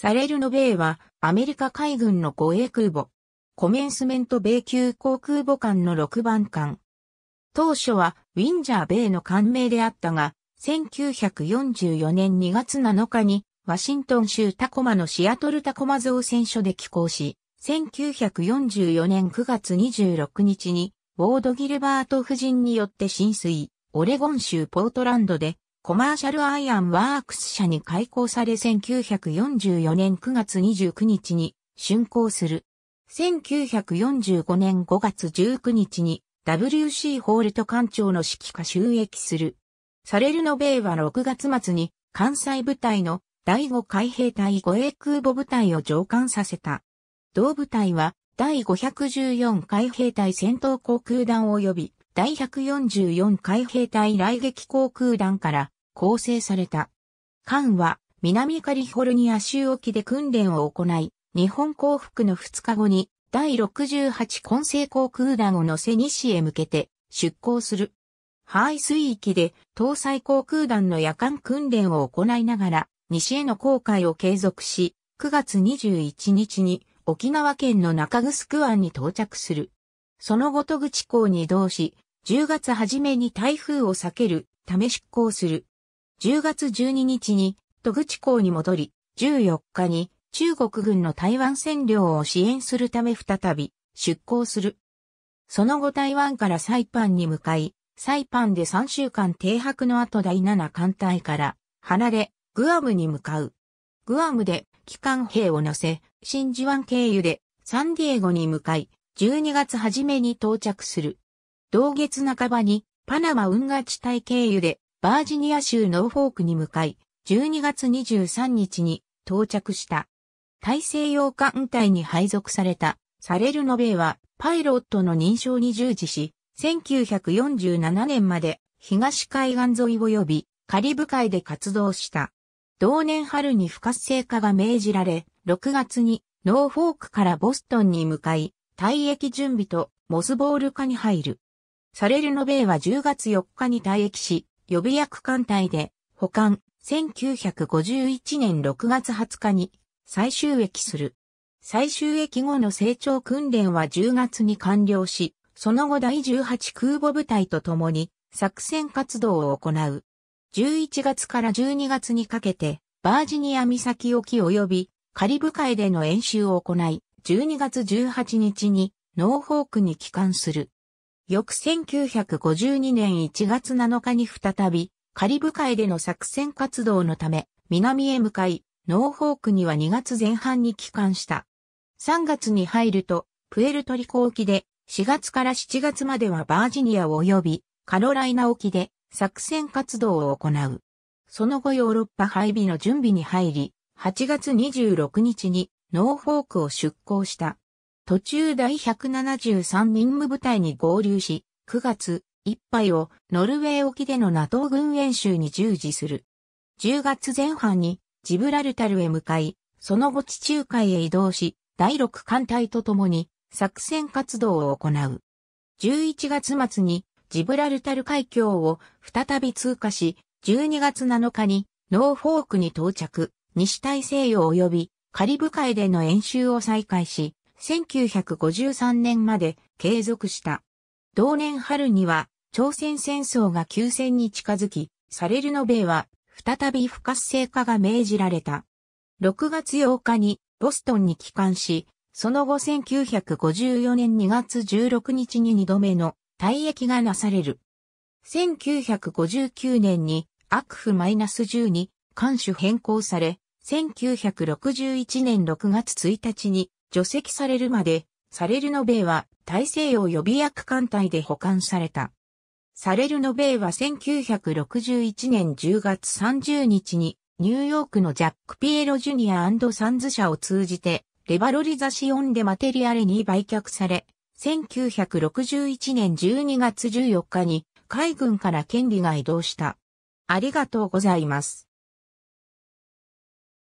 サレルノベイはアメリカ海軍の護衛空母。コメンスメント米級航空母艦の6番艦。当初はウィンジャー米の艦名であったが、1944年2月7日にワシントン州タコマのシアトルタコマ造船所で寄港し、1944年9月26日にウォード・ギルバート夫人によって浸水、オレゴン州ポートランドでコマーシャルアイアンワークス社に開校され1944年9月29日に竣工する。1945年5月19日に WC ホールト艦長の指揮下収益する。されるの米は6月末に関西部隊の第5海兵隊護衛空母部隊を上艦させた。同部隊は第514海兵隊戦闘航空団及び第144海兵隊来撃航空団から構成された。艦は南カリフォルニア州沖で訓練を行い、日本降伏の2日後に第68混成航空団を乗せ西へ向けて出航する。ハイ水域で搭載航空団の夜間訓練を行いながら西への航海を継続し、9月21日に沖縄県の中城湾に到着する。その後戸口港に移動し、10月初めに台風を避けるため出港する。10月12日に戸口港に戻り、14日に中国軍の台湾占領を支援するため再び出港する。その後台湾からサイパンに向かい、サイパンで3週間停泊の後第7艦隊から離れ、グアムに向かう。グアムで機関兵を乗せ、真珠湾経由でサンディエゴに向かい、12月初めに到着する。同月半ばにパナマ運河地帯経由でバージニア州ノーフォークに向かい、12月23日に到着した。大西洋艦隊に配属されたサレルノベイはパイロットの認証に従事し、1947年まで東海岸沿い及びカリブ海で活動した。同年春に不活性化が命じられ、6月にノーフォークからボストンに向かい、退役準備とモスボール化に入る。サレルノベイは10月4日に退役し、予備役艦隊で保管、1951年6月20日に最終役する。最終役後の成長訓練は10月に完了し、その後第18空母部隊と共に作戦活動を行う。11月から12月にかけて、バージニア岬沖及びカリブ海での演習を行い、12月18日にノーホークに帰還する。翌1952年1月7日に再び、カリブ海での作戦活動のため、南へ向かい、ノーホークには2月前半に帰還した。3月に入ると、プエルトリコ沖で、4月から7月まではバージニア及びカロライナ沖で作戦活動を行う。その後ヨーロッパ配備の準備に入り、8月26日にノーフォークを出港した。途中第173任務部隊に合流し、9月、一杯をノルウェー沖での NATO 軍演習に従事する。10月前半にジブラルタルへ向かい、その後地中海へ移動し、第6艦隊と共に作戦活動を行う。11月末にジブラルタル海峡を再び通過し、12月7日にノーフォークに到着、西大西洋及びカリブ海での演習を再開し、1953年まで継続した。同年春には朝鮮戦争が休戦に近づき、サレルのイは再び不活性化が命じられた。6月8日にボストンに帰還し、その後1954年2月16日に2度目の退役がなされる。1959年に悪府 -10 に艦首変更され、1961年6月1日に除籍されるまで、サレルノベイは大西洋予備役艦隊で保管された。サレルノベイは1961年10月30日にニューヨークのジャック・ピエロ・ジュニアサンズ社を通じてレバロリザシオンデ・マテリアレに売却され、1961年12月14日に海軍から権利が移動した。ありがとうございます。